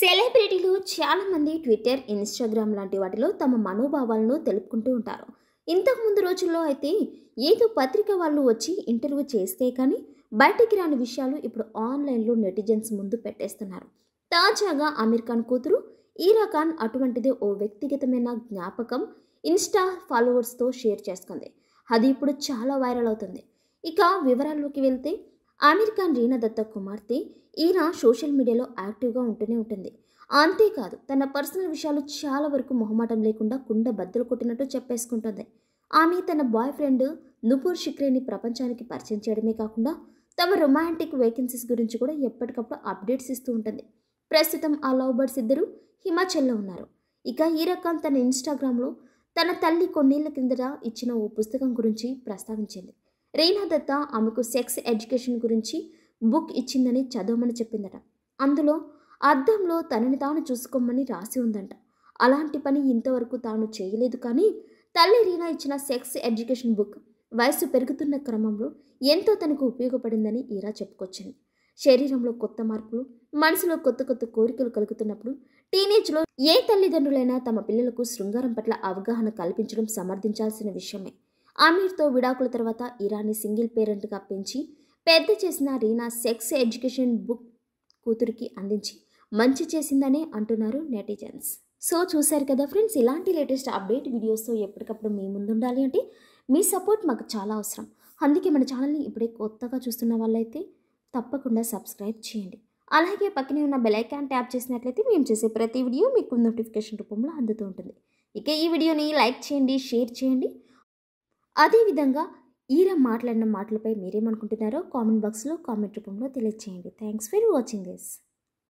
సెలబ్రిటీలు చాలామంది Twitter Instagram లాంటి వాటిలో తమ మనోభావాలను తెలుపుకుంటూ ఉంటారు ఇంతకు ముందు రోజుల్లో అయితే ఏదో పత్రిక వాళ్ళు వచ్చి ఇంటర్వ్యూ చేస్తే కానీ బయటికి రాని విషయాలు ఇప్పుడు ఆన్లైన్లో నెటిజన్స్ ముందు పెట్టేస్తున్నారు తాజాగా అమీర్ ఖాన్ కూతురు ఈరా ఖాన్ అటువంటిదే ఓ వ్యక్తిగతమైన జ్ఞాపకం ఇన్స్టా ఫాలోవర్స్తో షేర్ చేసుకుంది అది ఇప్పుడు చాలా వైరల్ అవుతుంది ఇక వివరాల్లోకి వెళ్తే ఆమిర్ ఖాన్ రీనా దత్త కుమార్తె ఈయన సోషల్ మీడియాలో యాక్టివ్గా ఉంటూనే ఉంటుంది అంతేకాదు తన పర్సనల్ విషయాలు చాలా వరకు మొహమాటం లేకుండా కుండ బద్దలు కొట్టినట్టు చెప్పేసుకుంటుంది ఆమె తన బాయ్ ఫ్రెండ్ నుపూర్ షిక్రేని ప్రపంచానికి పరిచయం చేయడమే కాకుండా తమ రొమాంటిక్ వేకెన్సీస్ గురించి కూడా ఎప్పటికప్పుడు అప్డేట్స్ ఇస్తూ ఉంటుంది ప్రస్తుతం ఆ లవ్ బర్డ్స్ ఇద్దరు హిమాచల్లో ఉన్నారు ఇక ఈ రకం తన ఇన్స్టాగ్రామ్లో తన తల్లి కొన్నేళ్ల కిందట ఇచ్చిన ఓ పుస్తకం గురించి ప్రస్తావించింది రీనా దత్త ఆమెకు సెక్స్ ఎడ్యుకేషన్ గురించి బుక్ ఇచ్చిందని చదవమని చెప్పిందట అందులో అద్దంలో తనని తాను చూసుకోమని రాసి ఉందంట అలాంటి పని ఇంతవరకు తాను చేయలేదు కానీ తల్లి రీనా ఇచ్చిన సెక్స్ ఎడ్యుకేషన్ బుక్ వయసు పెరుగుతున్న క్రమంలో ఎంతో తనకు ఉపయోగపడిందని ఈరా చెప్పుకొచ్చింది శరీరంలో కొత్త మార్పులు మనసులో కొత్త కొత్త కోరికలు కలుగుతున్నప్పుడు టీనేజ్లో ఏ తల్లిదండ్రులైనా తమ పిల్లలకు శృంగారం పట్ల అవగాహన కల్పించడం సమర్థించాల్సిన విషయమే ఆమీర్తో విడాకుల తర్వాత ఇరాని సింగిల్ పేరెంట్గా పెంచి పెద్ద చేసిన రీనా సెక్స్ ఎడ్యుకేషన్ బుక్ కూతురికి అందించి మంచి చేసిందనే అంటున్నారు నెటిజన్స్ సో చూశారు కదా ఫ్రెండ్స్ ఇలాంటి లేటెస్ట్ అప్డేట్ వీడియోస్తో ఎప్పటికప్పుడు మీ ఉండాలి అంటే మీ సపోర్ట్ మాకు చాలా అవసరం అందుకే మన ఛానల్ని ఇప్పుడే కొత్తగా చూస్తున్న వాళ్ళైతే తప్పకుండా సబ్స్క్రైబ్ చేయండి అలాగే పక్కనే ఉన్న బెలైకాన్ ట్యాప్ చేసినట్లయితే మేము చేసే ప్రతి వీడియో మీకు నోటిఫికేషన్ రూపంలో అందుతూ ఉంటుంది ఇక ఈ వీడియోని లైక్ చేయండి షేర్ చేయండి అదేవిధంగా ఈరా మాట్లాడిన మాటలపై మీరేమనుకుంటున్నారో కామెంట్ బాక్స్లో కామెంట్ రూపంలో తెలియజేయండి థ్యాంక్స్ ఫర్ వాచింగ్ దిస్